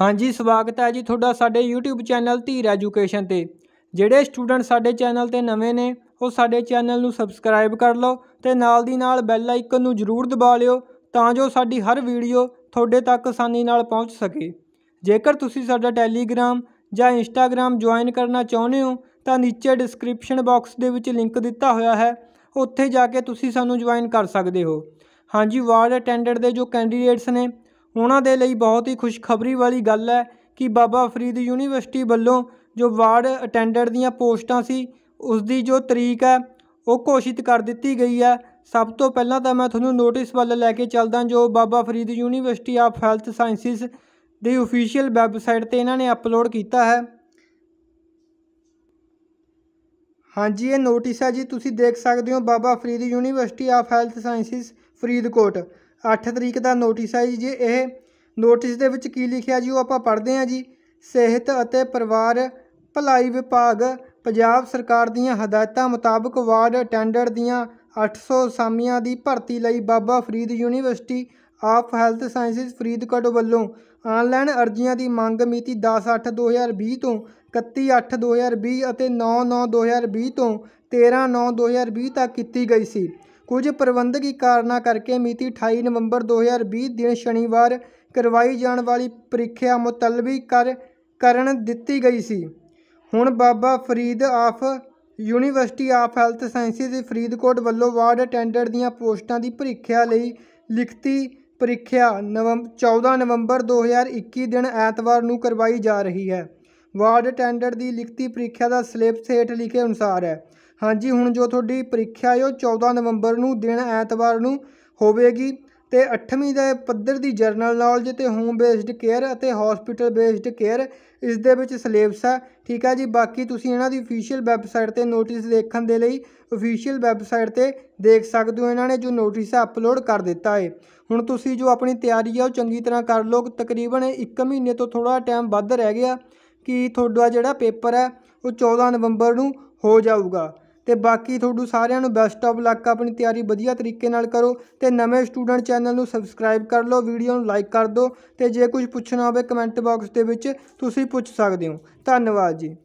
ਹਾਂਜੀ ਸਵਾਗਤ ਹੈ ਜੀ ਤੁਹਾਡਾ ਸਾਡੇ YouTube ਚੈਨਲ ਧੀਰ ਐਜੂਕੇਸ਼ਨ ਤੇ ਜਿਹੜੇ ਸਟੂਡੈਂਟ ਸਾਡੇ ਚੈਨਲ ਤੇ ਨਵੇਂ ਨੇ ਉਹ ਸਾਡੇ ਚੈਨਲ ਨੂੰ ਸਬਸਕ੍ਰਾਈਬ ਕਰ ਲਓ ਤੇ ਨਾਲ ਦੀ ਨਾਲ ਬੈਲ ਆਈਕਨ ਨੂੰ ਜ਼ਰੂਰ ਦਬਾ ਲਿਓ ਤਾਂ ਜੋ ਸਾਡੀ ਹਰ ਵੀਡੀਓ ਤੁਹਾਡੇ ਤੱਕ ਆਸਾਨੀ ਨਾਲ ਪਹੁੰਚ ਸਕੇ ਜੇਕਰ ਤੁਸੀਂ ਸਾਡਾ ਟੈਲੀਗ੍ਰਾਮ ਜਾਂ ਇੰਸਟਾਗ੍ਰਾਮ ਜੁਆਇਨ ਕਰਨਾ ਚਾਹੁੰਦੇ ਹੋ ਤਾਂ ਨੀਚੇ ਡਿਸਕ੍ਰਿਪਸ਼ਨ ਬਾਕਸ ਦੇ ਵਿੱਚ ਲਿੰਕ ਦਿੱਤਾ ਹੋਇਆ ਹੈ ਉੱਥੇ ਜਾ ਕੇ ਤੁਸੀਂ ਸਾਨੂੰ ਜੁਆਇਨ ਕਰ ਸਕਦੇ ਹੋ ਹਾਂਜੀ ਵਾਰਡ ਅਟੈਂਡੈਂਟ ਦੇ ਜੋ ਕੈਂਡੀਡੇਟਸ ਨੇ ਉਹਨਾਂ ਦੇ ਲਈ ਬਹੁਤ ਹੀ ਖੁਸ਼ਖਬਰੀ ਵਾਲੀ ਗੱਲ ਹੈ ਕਿ ਬਾਬਾ ਫਰੀਦ ਯੂਨੀਵਰਸਿਟੀ ਵੱਲੋਂ ਜੋ ਵਾਰਡ ਅਟੈਂਡੈਂਟ ਦੀਆਂ ਪੋਸਟਾਂ ਸੀ ਉਸ ਦੀ ਜੋ ਤਰੀਕ ਹੈ ਉਹ ਘੋਸ਼ਿਤ ਕਰ ਦਿੱਤੀ ਗਈ ਹੈ ਸਭ ਤੋਂ ਪਹਿਲਾਂ ਤਾਂ ਮੈਂ ਤੁਹਾਨੂੰ ਨੋਟਿਸ ਵੱਲ ਲੈ ਕੇ ਚੱਲਦਾ ਜੋ Baba Farid university of health sciences ਦੀ ਅਫੀਸ਼ੀਅਲ ਵੈਬਸਾਈਟ ਤੇ ਇਹਨਾਂ ਨੇ ਅਪਲੋਡ ਕੀਤਾ ਹੈ ਹਾਂਜੀ ਇਹ ਨੋਟਿਸ ਹੈ ਜੀ ਤੁਸੀਂ ਦੇਖ ਸਕਦੇ ਹੋ Baba Farid university of health sciences Faridkot 8 ਤਰੀਕ ਦਾ ਨੋਟਿਸ ਹੈ ਜੀ ਇਹ ਨੋਟਿਸ ਦੇ ਵਿੱਚ ਕੀ ਲਿਖਿਆ ਜੀ ਉਹ ਆਪਾਂ ਪੜ੍ਹਦੇ ਹਾਂ ਜੀ ਸਿਹਤ ਅਤੇ ਪਰਿਵਾਰ ਭਲਾਈ ਵਿਭਾਗ ਪੰਜਾਬ ਸਰਕਾਰ ਦੀਆਂ ਹਦਾਇਤਾਂ ਮੁਤਾਬਕ ਵਾਰਡ ਅਟੈਂਡਰ ਦੀਆਂ 800 ਸਾਮੀਆਂ ਦੀ ਭਰਤੀ ਲਈ Baba Farid university of health sciences Faridkot ਵੱਲੋਂ ਆਨਲਾਈਨ ਅਰਜ਼ੀਆਂ ਦੀ ਮੰਗ ਮਿਤੀ 10/8/2020 ਤੋਂ 31/8/2020 ਅਤੇ 9/9/2020 ਤੋਂ 13/9/2020 ਤੱਕ ਕੀਤੀ ਗਈ ਸੀ ਕੁਝ ਪ੍ਰਬੰਧਕੀ ਕਾਰਨਾਂ ਕਰਕੇ ਮਿਤੀ 28 ਨਵੰਬਰ 2020 ਦਿਨ ਸ਼ਨੀਵਾਰ ਕਰਵਾਈ ਜਾਣ ਵਾਲੀ ਪ੍ਰੀਖਿਆ ਮੁਤਲਬੀ ਕਰ ਕਰਨ ਦਿੱਤੀ ਗਈ ਸੀ ਹੁਣ Baba Farid of university of health sciences Faridkot ਵੱਲੋਂ ਵਾਰਡ ਅਟੈਂਡੈਂਟ ਦੀਆਂ ਪੋਸਟਾਂ ਦੀ ਪ੍ਰੀਖਿਆ ਲਈ ਲਿਖਤੀ ਪ੍ਰੀਖਿਆ 14 ਨਵੰਬਰ 2021 ਦਿਨ ਐਤਵਾਰ ਨੂੰ ਕਰਵਾਈ ਜਾ ਰਹੀ ਹੈ ਵਾਰਡ ਅਟੈਂਡੈਂਟ ਦੀ ਲਿਖਤੀ ਪ੍ਰੀਖਿਆ ਦਾ ਸਲਿੱਪ ਹੇਠ ਲਿਖੇ ਅਨੁਸਾਰ ਹੈ ਹਾਂਜੀ ਹੁਣ ਜੋ ਤੁਹਾਡੀ ਪ੍ਰੀਖਿਆ ਹੈ ਉਹ 14 ਨਵੰਬਰ ਨੂੰ ਦਿਨ ਐਤਵਾਰ ਨੂੰ ਹੋਵੇਗੀ ਤੇ 8ਵੀਂ ਦੇ ਪੱਧਰ ਦੀ ਜਰਨਲ ਨੌਲੇਜ ਤੇ ਹੋਮ ਬੇਸਡ ਕੇਅਰ ਅਤੇ ਹਸਪੀਟਲ ਬੇਸਡ ਕੇਅਰ ਇਸ ਦੇ ਵਿੱਚ ਸਿਲੇਬਸ ਹੈ ਠੀਕ ਹੈ ਜੀ ਬਾਕੀ ਤੁਸੀਂ ਇਹਨਾਂ ਦੀ ਅਫੀਸ਼ੀਅਲ ਵੈਬਸਾਈਟ ਤੇ ਨੋਟਿਸ ਦੇਖਣ ਦੇ ਲਈ ਅਫੀਸ਼ੀਅਲ ਵੈਬਸਾਈਟ ਤੇ ਦੇਖ ਸਕਦੇ ਹੋ ਇਹਨਾਂ ਨੇ ਜੋ ਨੋਟਿਸ ਹੈ ਅਪਲੋਡ ਕਰ ਦਿੱਤਾ ਹੈ ਹੁਣ ਤੁਸੀਂ ਜੋ ਆਪਣੀ ਤਿਆਰੀ ਹੈ ਉਹ ਚੰਗੀ ਤਰ੍ਹਾਂ ਕਰ ਲਓ ਤਕਰੀਬਨ 1 ਮਹੀਨੇ ਤੋਂ ਥੋੜਾ ਟਾਈਮ ਵੱਧ ਰਹਿ ਗਿਆ ਕਿ ਤੁਹਾਡਾ ਜਿਹੜਾ ਪੇਪਰ ਹੈ ਉਹ 14 ਨਵੰਬਰ ਨੂੰ ਹੋ ਜਾਊਗਾ ਤੇ ਬਾਕੀ ਤੁਹਾਨੂੰ ਸਾਰਿਆਂ ਨੂੰ ਬੈਸਟ ਆਫ ਲੱਕ ਆਪਣੀ ਤਿਆਰੀ ਵਧੀਆ ਤਰੀਕੇ ਨਾਲ ਕਰੋ ਤੇ ਨਵੇਂ ਸਟੂਡੈਂਟ ਚੈਨਲ ਨੂੰ ਸਬਸਕ੍ਰਾਈਬ ਕਰ ਲਓ ਵੀਡੀਓ ਨੂੰ ਲਾਈਕ ਕਰ ਦਿਓ ਤੇ ਜੇ ਕੁਝ ਪੁੱਛਣਾ ਹੋਵੇ ਕਮੈਂਟ ਬਾਕਸ ਦੇ ਵਿੱਚ ਤੁਸੀਂ ਪੁੱਛ ਸਕਦੇ ਹੋ ਧੰਨਵਾਦ ਜੀ